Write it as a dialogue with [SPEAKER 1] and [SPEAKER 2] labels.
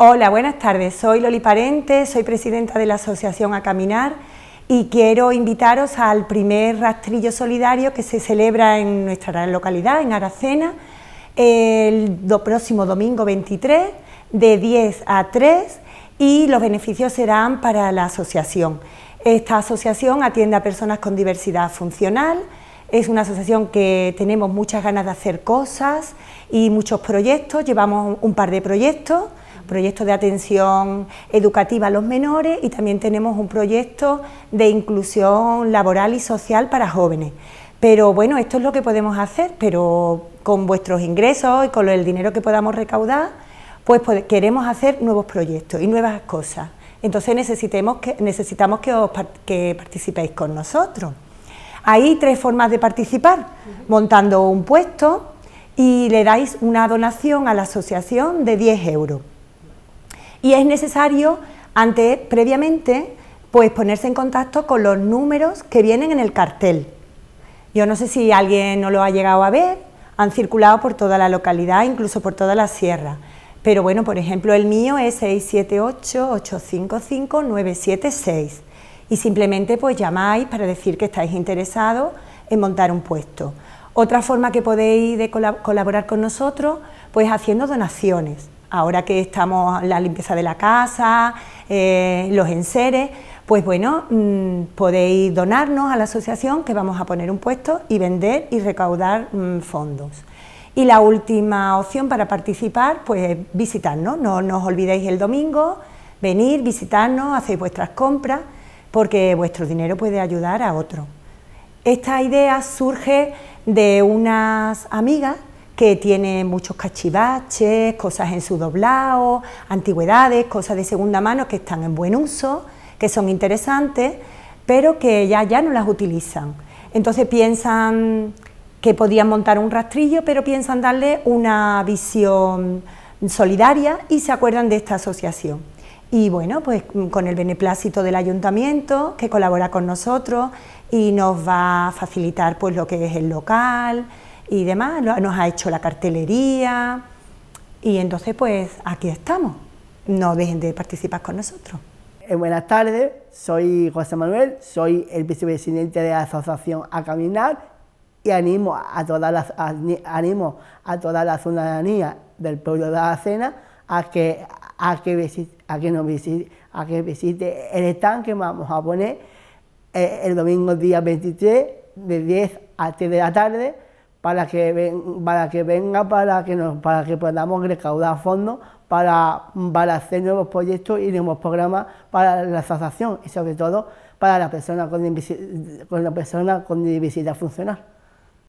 [SPEAKER 1] Hola, buenas tardes. Soy Loli Parente, soy presidenta de la Asociación A Caminar y quiero invitaros al primer rastrillo solidario que se celebra en nuestra localidad, en Aracena, el próximo domingo 23 de 10 a 3 y los beneficios serán para la asociación. Esta asociación atiende a personas con diversidad funcional, es una asociación que tenemos muchas ganas de hacer cosas y muchos proyectos, llevamos un par de proyectos, proyectos de atención educativa a los menores y también tenemos un proyecto de inclusión laboral y social para jóvenes. Pero bueno, esto es lo que podemos hacer, pero con vuestros ingresos y con el dinero que podamos recaudar, pues, queremos hacer nuevos proyectos y nuevas cosas. Entonces necesitamos que, que participéis con nosotros. Hay tres formas de participar, montando un puesto y le dais una donación a la asociación de 10 euros. Y es necesario, antes, previamente, pues ponerse en contacto con los números que vienen en el cartel. Yo no sé si alguien no lo ha llegado a ver, han circulado por toda la localidad, incluso por toda la sierra. Pero bueno, por ejemplo, el mío es 678-855-976 y simplemente pues llamáis para decir que estáis interesados en montar un puesto. Otra forma que podéis colaborar con nosotros, pues haciendo donaciones. Ahora que estamos la limpieza de la casa, eh, los enseres, pues bueno, mm, podéis donarnos a la asociación que vamos a poner un puesto y vender y recaudar mm, fondos. Y la última opción para participar, pues visitarnos, no, no os olvidéis el domingo, venir, visitarnos, hacéis vuestras compras porque vuestro dinero puede ayudar a otro. Esta idea surge de unas amigas que tienen muchos cachivaches, cosas en su doblado, antigüedades, cosas de segunda mano que están en buen uso, que son interesantes, pero que ya, ya no las utilizan. Entonces piensan que podían montar un rastrillo, pero piensan darle una visión solidaria y se acuerdan de esta asociación. Y bueno, pues mm, con el beneplácito del ayuntamiento que colabora con nosotros y nos va a facilitar pues lo que es el local y demás, nos ha hecho la cartelería y entonces pues aquí estamos.
[SPEAKER 2] No dejen de participar con nosotros. Eh, buenas tardes, soy José Manuel, soy el vicepresidente de la Asociación A Caminar y animo a toda la, animo a toda la ciudadanía del pueblo de la a que a que, visite, a que nos visite, a que visite el estanque que vamos a poner eh, el domingo día 23 de 10 a 3 de la tarde para que, venga, para que, nos, para que podamos recaudar fondos para, hacer nuevos proyectos y nuevos programas para la asociación y sobre todo para la persona con, con la persona con discapacidad funcional.